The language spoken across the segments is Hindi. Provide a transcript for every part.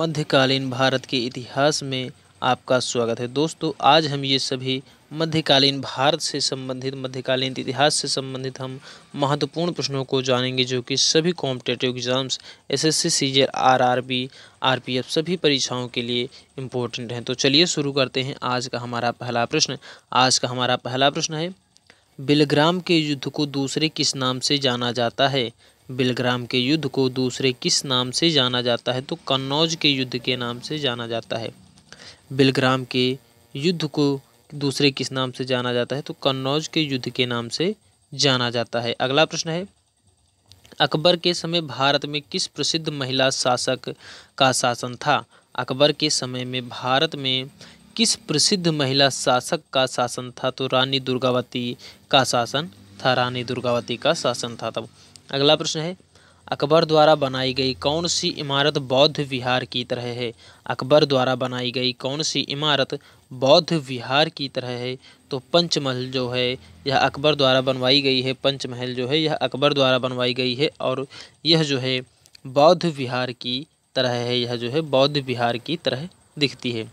मध्यकालीन भारत के इतिहास में आपका स्वागत है दोस्तों आज हम ये सभी मध्यकालीन भारत से संबंधित मध्यकालीन इतिहास से संबंधित हम महत्वपूर्ण प्रश्नों को जानेंगे जो कि सभी competitive exams S S C C R R B R P F सभी परीक्षाओं के लिए इम्पोर्टेंट हैं तो चलिए शुरू करते हैं आज का हमारा पहला प्रश्न आज का हमारा पहला प्रश्न है बिलग्राम के युद्ध को दूसरे किस नाम से जाना जाता है बिलग्राम के युद्ध को दूसरे किस नाम से जाना जाता है तो कन्नौज के युद्ध के नाम से जाना जाता है बिलग्राम के युद्ध को दूसरे किस नाम से जाना जाता है तो कन्नौज के युद्ध के नाम से जाना जाता है अगला प्रश्न है अकबर के समय भारत में किस प्रसिद्ध महिला शासक का शासन था अकबर के समय में भारत में किस प्रसिद्ध महिला शासक का शासन था तो रानी दुर्गावती का शासन था रानी दुर्गावती का शासन था तब अगला प्रश्न है अकबर द्वारा बनाई गई कौन सी इमारत बौद्ध विहार की तरह है अकबर द्वारा बनाई गई कौन सी इमारत बौद्ध विहार की तरह है तो पंचमहल जो है यह अकबर द्वारा बनवाई गई है पंचमहल जो है यह अकबर द्वारा बनवाई गई है और यह जो है बौद्ध विहार की तरह है यह जो है बौद्ध विहार की तरह दिखती है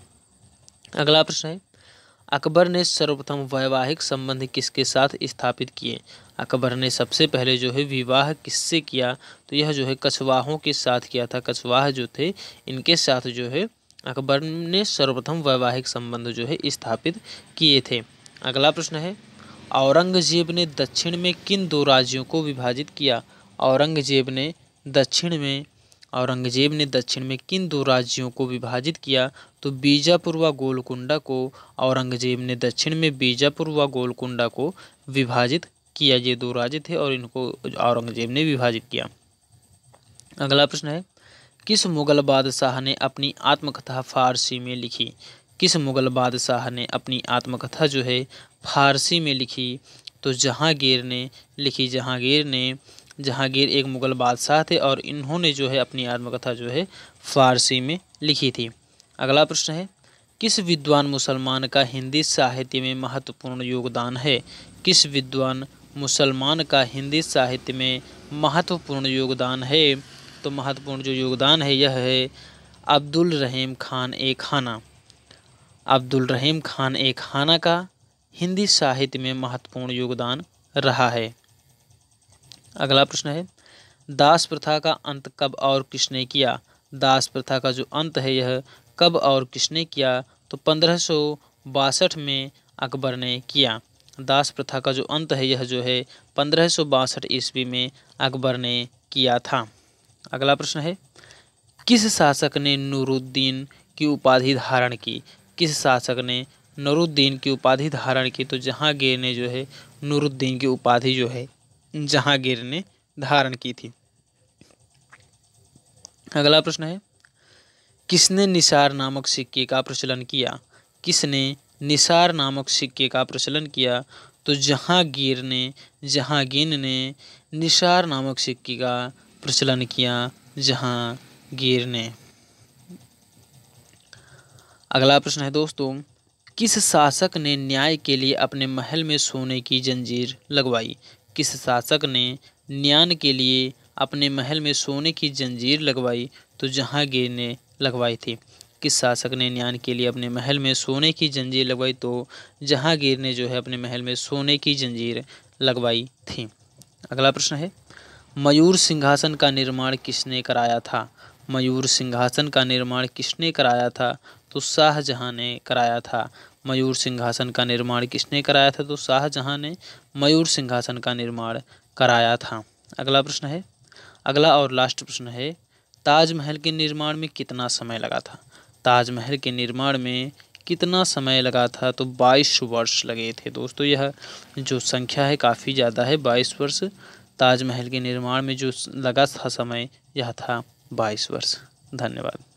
अगला प्रश्न है अकबर ने सर्वप्रथम वैवाहिक संबंध किसके साथ स्थापित किए अकबर ने सबसे पहले जो है विवाह किससे किया तो यह जो है कछवाहों के साथ किया था कछवाह जो थे इनके साथ जो है अकबर ने सर्वप्रथम वैवाहिक संबंध जो है स्थापित किए थे अगला प्रश्न है औरंगजेब ने दक्षिण में किन दो राज्यों को विभाजित किया औरंगजेब ने दक्षिण में औरंगजेब ने दक्षिण में किन दो राज्यों को विभाजित किया तो बीजापुर व गोलकुंडा को औरंगजेब ने दक्षिण में बीजापुर व गोलकुंडा को विभाजित किया ये दो राज्य थे और इनको औरंगजेब ने विभाजित किया अगला प्रश्न है किस मुगल बादशाह ने अपनी आत्मकथा फारसी में लिखी किस मुगल बादशाह ने अपनी आत्मकथा जो है फारसी में लिखी तो जहांगीर ने लिखी जहांगीर ने जहांगीर एक मुग़ल बादशाह थे और इन्होंने जो है अपनी आत्मकथा जो है फारसी में लिखी थी अगला प्रश्न है किस विद्वान मुसलमान का हिंदी साहित्य में महत्वपूर्ण योगदान है किस विद्वान मुसलमान का हिंदी साहित्य में महत्वपूर्ण योगदान है तो महत्वपूर्ण जो योगदान है यह है अब्दुल रहीम खान ए खाना अब्दुल रहीम खान ए खाना का हिंदी साहित्य में महत्वपूर्ण योगदान रहा है अगला प्रश्न है दास प्रथा का अंत कब और किसने किया दास प्रथा का जो अंत है यह कब और किसने किया तो पंद्रह में अकबर ने किया दास प्रथा का जो अंत है यह जो है पंद्रह ईस्वी में अकबर ने किया था अगला प्रश्न है किस शासक ने नूरुद्दीन की उपाधि धारण की किस शासक ने नूरुद्दीन की उपाधि धारण की तो जहांगीर ने जो है नूरुद्दीन की उपाधि जो है जहांगीर ने धारण की थी अगला प्रश्न है किसने निसार नामक सिक्के का प्रचलन किया किसने निसार नामक सिक्के का प्रचलन किया तो जहांगीर ने जहांगीर ने निसार नामक सिक्के का प्रचलन किया जहांगीर ने अगला प्रश्न है दोस्तों किस शासक ने न्याय के लिए अपने महल में सोने की जंजीर लगवाई किस शासक ने न्यान के लिए अपने महल में सोने की जंजीर लगवाई तो जहांगीर ने लगवाई थी किस शासक ने न्यान के लिए अपने महल में सोने की जंजीर लगवाई तो जहांगीर ने जो है अपने महल में सोने की जंजीर लगवाई थी अगला प्रश्न है मयूर सिंहासन का निर्माण किसने कराया था मयूर सिंहासन का निर्माण किसने कराया था तो शाहजहाँ ने कराया था मयूर सिंहासन का निर्माण किसने कराया था तो शाहजहाँ ने मयूर सिंहासन का निर्माण कराया था अगला प्रश्न है अगला और लास्ट प्रश्न है ताजमहल के निर्माण में कितना समय लगा था ताजमहल के निर्माण में कितना समय लगा था तो 22 वर्ष लगे थे दोस्तों यह जो संख्या है काफ़ी ज़्यादा है 22 वर्ष ताजमहल के निर्माण में जो लगा था समय यह था 22 वर्ष धन्यवाद